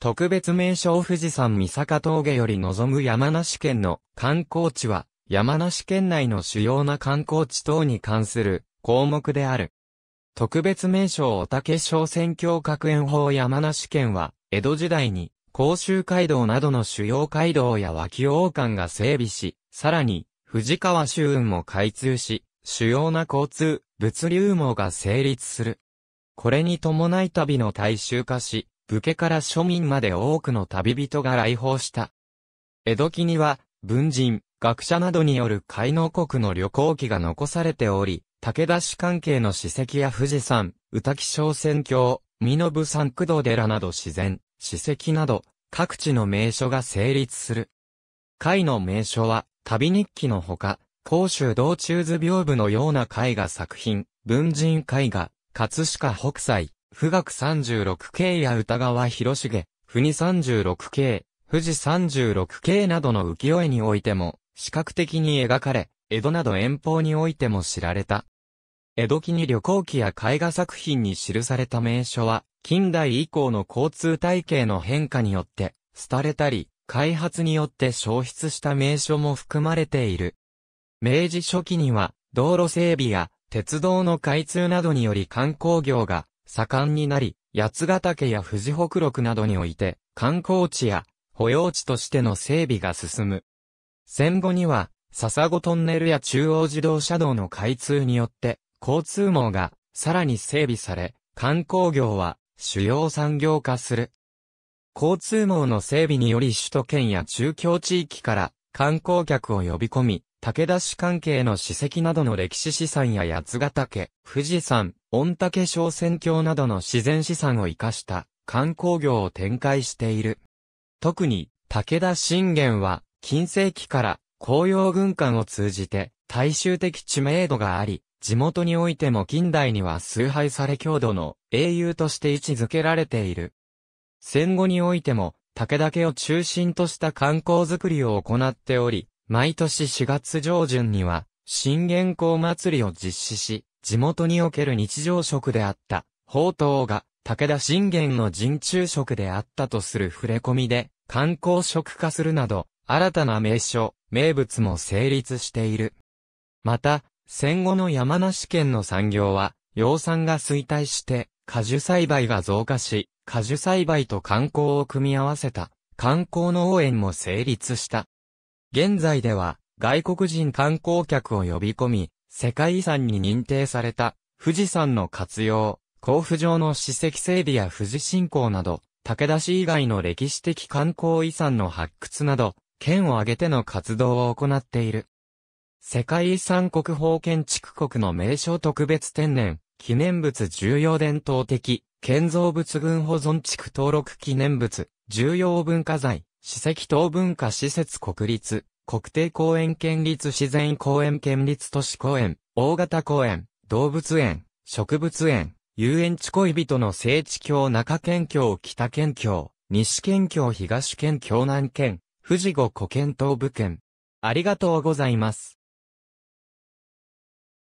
特別名称富士山三坂峠より望む山梨県の観光地は、山梨県内の主要な観光地等に関する項目である。特別名称おたけ小選挙学園法山梨県は、江戸時代に、甲州街道などの主要街道や脇王館が整備し、さらに、藤川周運も開通し、主要な交通、物流網が成立する。これに伴い旅の大衆化し、武家から庶民まで多くの旅人が来訪した。江戸期には、文人、学者などによる海能国の旅行記が残されており、武田氏関係の史跡や富士山、宇多木小仙峡、身延山工道寺など自然、史跡など、各地の名所が成立する。会の名所は、旅日記のほか、甲州道中図屏風のような絵画作品、文人絵画、葛飾北斎、富岳3 6景や歌川広重、富二3 6景、富士3 6景などの浮世絵においても、視覚的に描かれ、江戸など遠方においても知られた。江戸期に旅行記や絵画作品に記された名所は、近代以降の交通体系の変化によって、廃れたり、開発によって消失した名所も含まれている。明治初期には、道路整備や、鉄道の開通などにより観光業が盛んになり、八ヶ岳や富士北麓などにおいて、観光地や保養地としての整備が進む。戦後には、笹子トンネルや中央自動車道の開通によって、交通網がさらに整備され、観光業は主要産業化する。交通網の整備により首都圏や中京地域から観光客を呼び込み、武田氏関係の史跡などの歴史資産や八ヶ岳、富士山、御嶽商船橋などの自然資産を活かした観光業を展開している。特に、武田信玄は、近世紀から紅葉軍艦を通じて大衆的知名度があり、地元においても近代には崇拝され郷土の英雄として位置づけられている。戦後においても、武田家を中心とした観光づくりを行っており、毎年4月上旬には、新元校祭りを実施し、地元における日常食であった、宝刀が、武田信玄の人中食であったとする触れ込みで、観光食化するなど、新たな名所、名物も成立している。また、戦後の山梨県の産業は、養蚕が衰退して、果樹栽培が増加し、果樹栽培と観光を組み合わせた、観光の応援も成立した。現在では、外国人観光客を呼び込み、世界遺産に認定された、富士山の活用、甲府城の史跡整備や富士信仰など、武田市以外の歴史的観光遺産の発掘など、県を挙げての活動を行っている。世界遺産国宝建築国の名称特別天然、記念物重要伝統的、建造物群保存地区登録記念物、重要文化財、史跡等文化施設国立、国定公園県立自然公園県立都市公園、大型公園、動物園、植物園、遊園地恋人の聖地京中県峡北県峡、西県峡東県京南県、富士五湖県東部県。ありがとうございます。